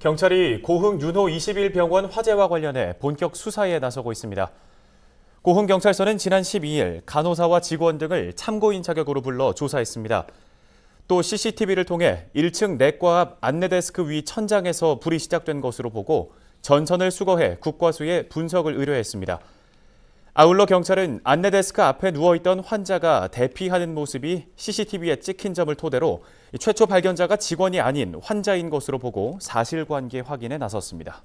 경찰이 고흥 윤호 21병원 화재와 관련해 본격 수사에 나서고 있습니다. 고흥경찰서는 지난 12일 간호사와 직원 등을 참고인 자격으로 불러 조사했습니다. 또 CCTV를 통해 1층 내과 앞 안내데스크 위 천장에서 불이 시작된 것으로 보고 전선을 수거해 국과수에 분석을 의뢰했습니다. 아울러 경찰은 안내데스크 앞에 누워있던 환자가 대피하는 모습이 CCTV에 찍힌 점을 토대로 최초 발견자가 직원이 아닌 환자인 것으로 보고 사실관계 확인에 나섰습니다.